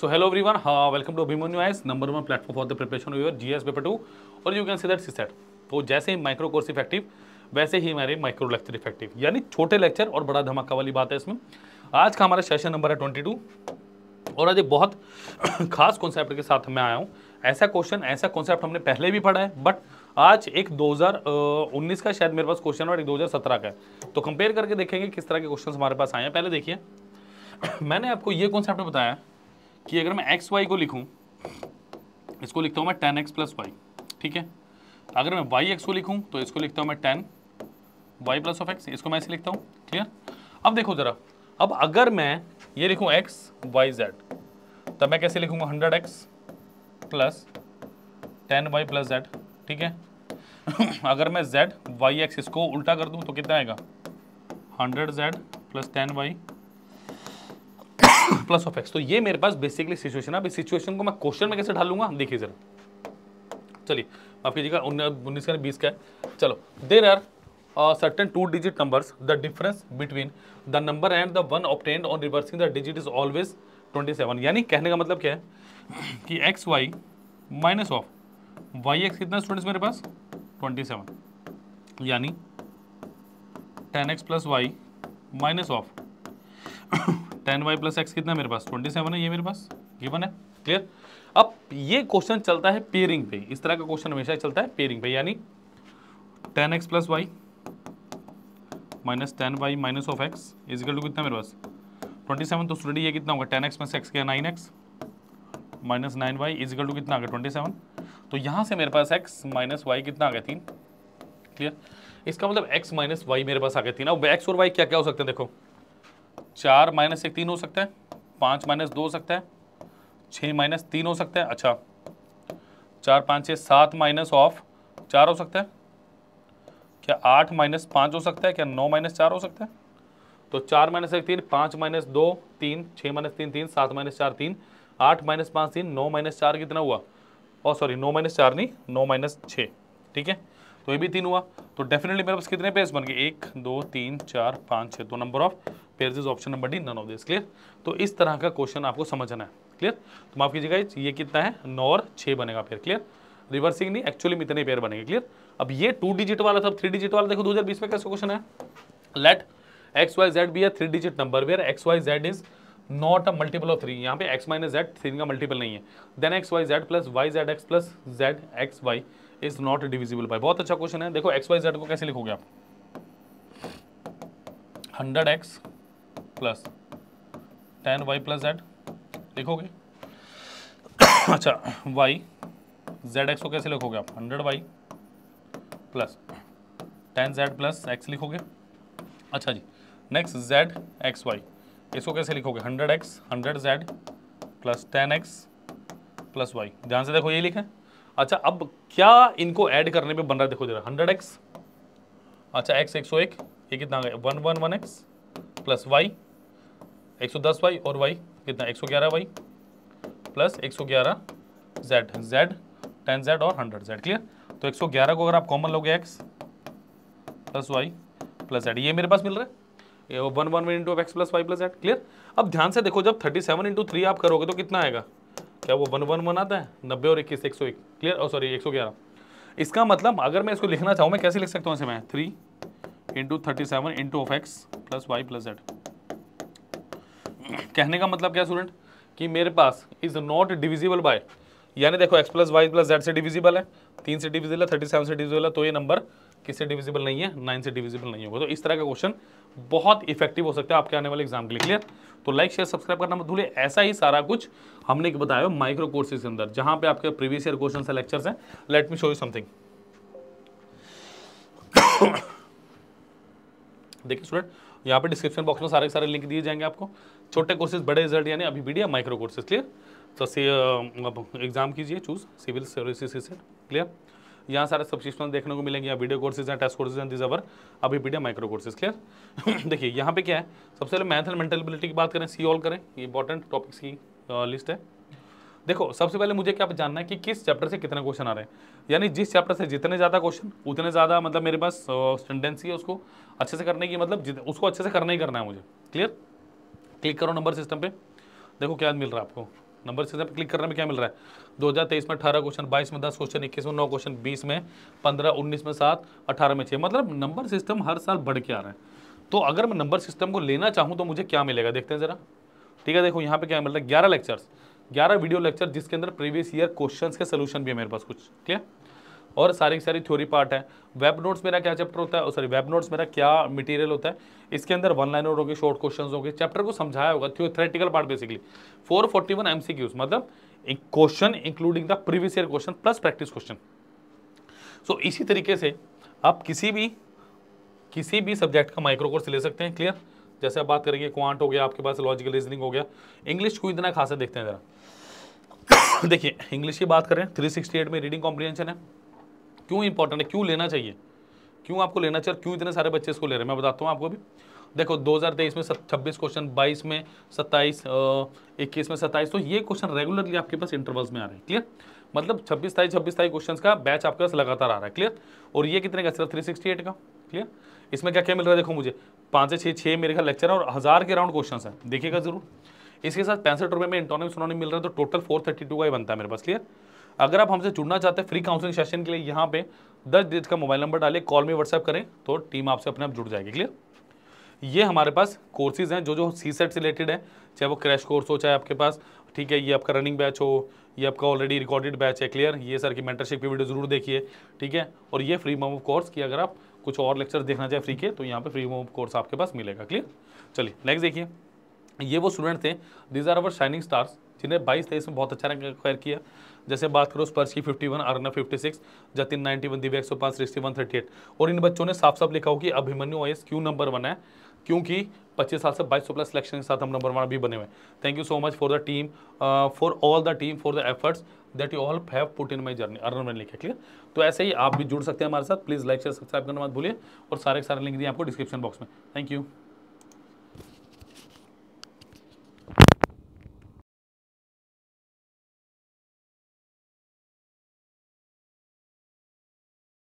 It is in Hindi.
so hello everyone, uh, welcome to Abhimanyu IS, number one platform for the preparation of your GS paper two और can see that CSAT तो जैसे ही माइक्रो कोर्स इफेक्टिव वैसे ही हमारे माइक्रो लेक्चर इफेक्टिव यानी छोटे लेक्चर और बड़ा धमाका वाली बात है इसमें आज का हमारा सेशन नंबर है ट्वेंटी टू और आज एक बहुत खास कॉन्सेप्ट के साथ मैं आया हूँ ऐसा क्वेश्चन ऐसा कॉन्सेप्ट हमने पहले भी पढ़ा है बट आज एक 2019 का शायद मेरे पास क्वेश्चन और एक 2017 का है तो कंपेयर करके देखेंगे किस तरह के क्वेश्चन हमारे पास आए हैं पहले देखिए मैंने आपको ये कॉन्सेप्ट बताया कि अगर मैं एक्स वाई को लिखूं इसको लिखता हूं मैं टेन एक्स प्लस वाई ठीक है अगर मैं वाई एक्स को लिखूं तो इसको लिखता हूं मैं ten Y plus of X इसको मैं ऐसे लिखता हूं क्लियर अब देखो ज़रा अब अगर मैं ये लिखूं एक्स वाई जेड तब मैं कैसे लिखूंगा hundred X plus ten Y plus Z ठीक है अगर मैं जेड वाई एक्स इसको उल्टा कर दूं तो कितना आएगा hundred Z plus ten Y plus of X तो ये मेरे पास बेसिकली सिचुएशन है अब इस सिचुएशन को मैं क्वेश्चन में कैसे ढालूंगा देखिए जरा चलिए माफ कीजिएगा उन्नीस का बीस का है चलो there are certain two digit numbers the difference the the number and the one obtained on reversing the digit is always 27 यानी कहने का मतलब क्या है कि X Y minus of Y X कितना स्टूडेंट्स मेरे पास 27 यानी ten X plus Y minus of ten Y plus X कितना मेरे पास ट्वेंटी सेवन है ये मेरे पास गिवन है क्लियर अब ये क्वेश्चन चलता है पेयरिंग पे इस तरह का क्वेश्चन हमेशा चलता है पेयरिंग पे यानी ten X plus Y minus ten Y minus of X equal to कितना मेरे पास ट्वेंटी सेवन तो स्टूडेंट ये कितना होगा टेन एक्स प्लस एक्स क्या nine X minus nine Y equal to कितना आ गया ट्वेंटी सेवन तो यहाँ से मेरे पास एक्स माइनस वाई कितना आ गया तीन क्लियर इसका मतलब एक्स माइनस वाई मेरे पास आ गया तीन अब एक्स और वाई क्या क्या हो सकते हैं देखो चार माइनस एक तीन हो सकता है पाँच माइनस दो हो सकता है छः माइनस तीन हो सकता है अच्छा चार पाँच छः सात माइनस ऑफ चार हो सकता है क्या आठ माइनस पाँच हो सकता है क्या नौ माइनस चार हो सकता है तो चार माइनस एक तीन पाँच माइनस दो तीन छः माइनस तीन तीन सात माइनस चार तीन आठ माइनस पाँच तीन नौ माइनस चार कितना हुआ और सॉरी नौ माइनस चार नहीं नौ माइनस छः ठीक है तो ये भी तीन हुआ तो डेफिनेटली मेरे पास कितने पेज बन गए एक दो तीन चार पाँच छः दो number of pair is option number D none of this clear तो इस तरह का क्वेश्चन आपको समझना है क्लियर तो माफ कीजिएगा ये कितना है नौ और छः बनेगा पेयर क्लियर रिवर्सिंग नहीं एक्चुअली में इतने पेयर बनेंगे क्लियर अब ये टू डिजिट वाला था थ्री डिजिट वाला देखो 2020 में कैसे क्वेश्चन है let X Y Z be है three digit number where X Y Z is not a multiple of three यहाँ पे एक्स माइनस जेड थ्री का मल्टीपल नहीं है then X Y Z plus Y Z X plus Z X Y is not divisible by बहुत अच्छा क्वेश्चन है देखो एक्स वाई जेड को कैसे लिखोगे आप hundred X plus ten Y plus Z लिखोगे अच्छा वाई जेड एक्स को कैसे लिखोगे आप hundred Y plus ten Z plus X लिखोगे अच्छा जी नेक्स्ट जेड एक्स वाई इसको कैसे लिखोगे hundred X hundred Z plus ten X plus Y ध्यान से देखो ये लिखें अच्छा अब क्या इनको ऐड करने पे बन रहा है देखो जरा हंड्रेड एक्स अच्छा एक्स एक सौ एक ये कितना one one one X plus Y एक सौ दस वाई और वाई कितना एक सौ ग्यारह वाई प्लस एक सौ ग्यारह जेड जेड टेन जेड और हंड्रेड जेड क्लियर तो एक सौ ग्यारह को अगर आप कॉमन लोगे X plus Y plus Z ये मेरे पास मिल रहा है ये one one into X plus Y plus Z clear अब ध्यान से देखो जब थर्टी सेवन इंटू थ्री आप करोगे तो कितना आएगा क्या वो वन वन वन आता है नब्बे और इक्कीस एक सौ एक क्लियर और सॉरी एक सौ ग्यारह इसका मतलब अगर मैं इसको लिखना चाहूँ मैं कैसे लिख सकता हूँ इसे मैं three into thirty seven into of X plus Y plus Z कहने का मतलब क्या स्टूडेंट कि मेरे पास इज नॉट डिविजिबल बाय यानी देखो X plus Y plus Z से डिविजिबल है तीन से डिविजिबल है थर्टी सेवन से डिविजिबल है तो ये नंबर किससे डिविजिबल नहीं है नाइन से डिविजिबल नहीं होगा तो इस तरह का क्वेश्चन बहुत इफेक्टिव हो सकता है आपके आने वाले एग्जाम के लिए क्लियर तो लाइक शेयर सब्सक्राइब करना मत भूलिए ऐसा ही सारा कुछ हमने बताया माइक्रो कोर्सेज के अंदर जहां पर आपके प्रीवियस ईयर क्वेश्चन है लेक्चर्स हैं let me show you something देखिए स्टूडेंट यहाँ पे डिस्क्रिप्शन बॉक्स में सारे सारे लिंक दिए जाएंगे आपको छोटे कोर्सेज बड़े रिजल्ट यानी अभी बी माइक्रो कोर्सेज क्लियर तो सी एग्जाम कीजिए चूज सिविल सर्विसेज से क्लियर यहाँ सारे सब्सक्रिप्शन देखने को मिलेंगे वीडियो कोर्सेज हैं टेस्ट कोर्सेज हैं दिस अवर अभी पी माइक्रो कोर्सेज क्लियर देखिए यहाँ पे क्या है सबसे पहले मैथ एंड मेंटल एबिलिटी की बात करें सी ऑल करें इंपॉर्टेंट टॉपिक्स की लिस्ट है देखो सबसे पहले मुझे क्या जानना है कि किस चैप्टर से कितने क्वेश्चन आ रहे हैं यानी जिस चैप्टर से जितने ज़्यादा क्वेश्चन उतने ज़्यादा मतलब मेरे पास टेंडेंसी है उसको अच्छे से करने की मतलब उसको अच्छे से करना ही करना है मुझे क्लियर क्लिक करो नंबर सिस्टम पे देखो क्या मिल रहा है आपको नंबर सिस्टम पर क्लिक करने में क्या मिल रहा है दो में अठारह क्वेश्चन बाईस में दस क्वेश्चन इक्कीस में नौ क्वेश्चन बीस में पंद्रह उन्नीस में सात अठारह में छः मतलब नंबर सिस्टम हर साल बढ़ के आ रहे हैं तो अगर मैं नंबर सिस्टम को लेना चाहूँ तो मुझे क्या मिलेगा देखते हैं ज़रा ठीक है देखो यहाँ पे क्या मिल रहा है ग्यारह लेक्चर्स ग्यारह वीडियो लेक्चर जिसके अंदर प्रीवियस ईयर क्वेश्चन के सोल्यूशन भी है मेरे पास कुछ क्लियर और सारी सारी थ्योरी पार्ट है वेब नोट्स मेरा क्या चैप्टर होता है सॉरी वेब नोट्स मेरा क्या मटेरियल होता है इसके अंदर वन लाइनर होगी शॉर्ट क्वेश्चन होंगे चैप्टर को समझाया होगा theoretical part basically four forty one M मतलब question including the previous year question plus practice question so इसी तरीके से आप किसी भी किसी भी सब्जेक्ट का माइक्रो कोर्स ले सकते हैं क्लियर जैसे आप बात करेंगे क्वांट हो गया आपके पास लॉजिकल रीजनिंग हो गया इंग्लिश को इतना खासा देखते हैं ज़रा देखिए इंग्लिश की बात करें 368 में रीडिंग कॉम्प्रीहेंशन है क्यों इंपॉर्टेंट है क्यों लेना चाहिए क्यों आपको लेना चाहिए क्यों इतने सारे बच्चे इसको ले रहे हैं मैं बताता हूँ आपको भी देखो 2023 में छब्बीस क्वेश्चन 22 में 27 21 में 27 तो ये क्वेश्चन रेगुलरली आपके पास इंटरवल्स में आ रहे हैं क्लियर मतलब 26 ताई 26 ताई क्वेश्चंस का बैच आपके पास लगातार आ रहा है क्लियर और ये कितने का सिर्फ 368 का क्लियर इसमें क्या क्या मिल रहा है देखो मुझे पाँच से छः छः मेरे का लेक्चर है और हज़ार के राउंड क्वेश्चन है देखिएगा जरूर इसके साथ पैंसठ रुपये में इंटोनिम सोनोनिम मिल रहा है तो टोटल फोर थर्टी टू का ही बनता है मेरे पास क्लियर अगर आप हमसे जुड़ना चाहते हैं फ्री काउंसलिंग सेशन के लिए यहाँ पे दस डिजिट का मोबाइल नंबर डालिए कॉल में व्हाट्सअप करें तो टीम आपसे अपने आप जुड़ जाएगी क्लियर ये हमारे पास कोर्सेज हैं जो जो सी सेट से रिलेटेड है चाहे वो क्रैश कोर्स हो चाहे आपके पास ठीक है ये आपका रनिंग बैच हो ये आपका ऑलरेडी रिकॉर्डेड बैच है क्लियर ये सर की मेंटरशिप की वीडियो जरूर देखिए ठीक है और ये फ्री मॉम कोर्स की अगर आप कुछ और लेक्चर देखना चाहे फ्री के तो यहाँ पे फ्री मोब कोर्स आपके पास मिलेगा क्लियर चलिए नेक्स्ट देखिए ये वो स्टूडेंट थे these are our shining stars जिन्हें बाईस तेईस में बहुत अच्छा रैंक किया जैसे बात करो स्पर्श की 51 Aarna six Jatin 91 Divya 105 sixty one thirty eight और इन बच्चों ने साफ साफ लिखा हो कि अभिमन्यु ओएस क्यों नंबर वन है क्योंकि 25 साल से 2200 प्लस सिलेक्शन के साथ हम नंबर वन भी बने हुए हैं thank you so much for the team for all the team for the efforts that you all have put in my journey earn मैंने लिखा क्लियर तो ऐसे ही आप भी जुड़ सकते हैं हमारे साथ प्लीज़ लाइक शेयर सब्सक्राइब करना मत भूलिए और सारे सारे लिंक दिए आपको डिस्क्रिप्शन बॉक्स में थैंक यू